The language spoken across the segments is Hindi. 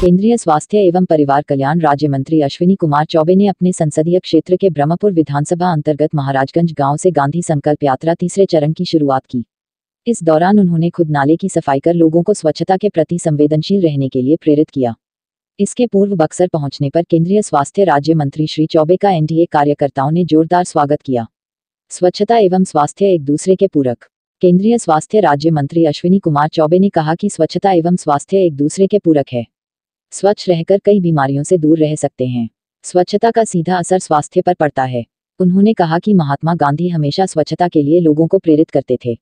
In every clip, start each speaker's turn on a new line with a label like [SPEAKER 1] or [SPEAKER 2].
[SPEAKER 1] केंद्रीय स्वास्थ्य एवं परिवार कल्याण राज्य मंत्री अश्विनी कुमार चौबे ने अपने संसदीय क्षेत्र के ब्रह्मपुर विधानसभा अंतर्गत महाराजगंज गांव से गांधी संकल्प यात्रा तीसरे चरण की शुरुआत की इस दौरान उन्होंने खुद नाले की सफाई कर लोगों को स्वच्छता के प्रति संवेदनशील रहने के लिए प्रेरित किया इसके पूर्व बक्सर पहुंचने पर केंद्रीय स्वास्थ्य राज्य मंत्री श्री चौबे का एनडीए कार्यकर्ताओं ने जोरदार स्वागत किया स्वच्छता एवं स्वास्थ्य एक दूसरे के पूरक केंद्रीय स्वास्थ्य राज्य मंत्री अश्विनी कुमार चौबे ने कहा कि स्वच्छता एवं स्वास्थ्य एक दूसरे के पूरक है स्वच्छ रहकर कई बीमारियों से दूर रह सकते हैं स्वच्छता का सीधा असर स्वास्थ्य पर पड़ता है उन्होंने कहा कि महात्मा गांधी हमेशा स्वच्छता के लिए लोगों को प्रेरित करते थे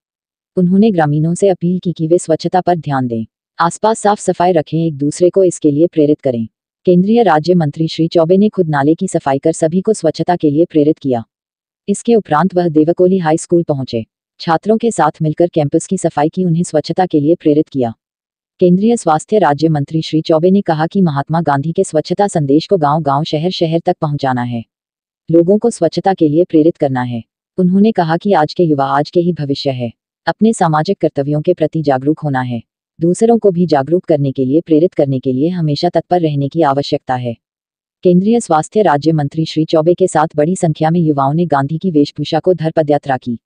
[SPEAKER 1] उन्होंने ग्रामीणों से अपील की कि वे स्वच्छता पर ध्यान दें आसपास साफ सफाई रखें एक दूसरे को इसके लिए प्रेरित करें केंद्रीय राज्य मंत्री श्री चौबे ने खुद नाले की सफाई कर सभी को स्वच्छता के लिए प्रेरित किया इसके उपरांत वह देवकोली हाई स्कूल पहुंचे छात्रों के साथ मिलकर कैंपस की सफाई की उन्हें स्वच्छता के लिए प्रेरित किया केंद्रीय स्वास्थ्य राज्य मंत्री श्री चौबे ने कहा कि महात्मा गांधी के स्वच्छता संदेश को गांव-गांव शहर-शहर तक पहुंचाना है लोगों को स्वच्छता के लिए प्रेरित करना है उन्होंने कहा कि आज के युवा आज के ही भविष्य है अपने सामाजिक कर्तव्यों के प्रति जागरूक होना है दूसरों को भी जागरूक करने के लिए प्रेरित करने के लिए हमेशा तत्पर रहने की आवश्यकता है केंद्रीय स्वास्थ्य राज्य मंत्री श्री चौबे के साथ बड़ी संख्या में युवाओं ने गांधी की वेशभूषा को धर पदयात्रा की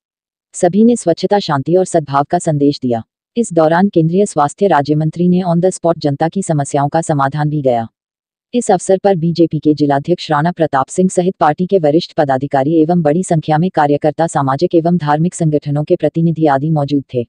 [SPEAKER 1] सभी ने स्वच्छता शांति और सद्भाव का संदेश दिया इस दौरान केंद्रीय स्वास्थ्य राज्य मंत्री ने ऑन द स्पॉट जनता की समस्याओं का समाधान भी गया इस अवसर पर बीजेपी के जिलाध्यक्ष राणा प्रताप सिंह सहित पार्टी के वरिष्ठ पदाधिकारी एवं बड़ी संख्या में कार्यकर्ता सामाजिक एवं धार्मिक संगठनों के प्रतिनिधि आदि मौजूद थे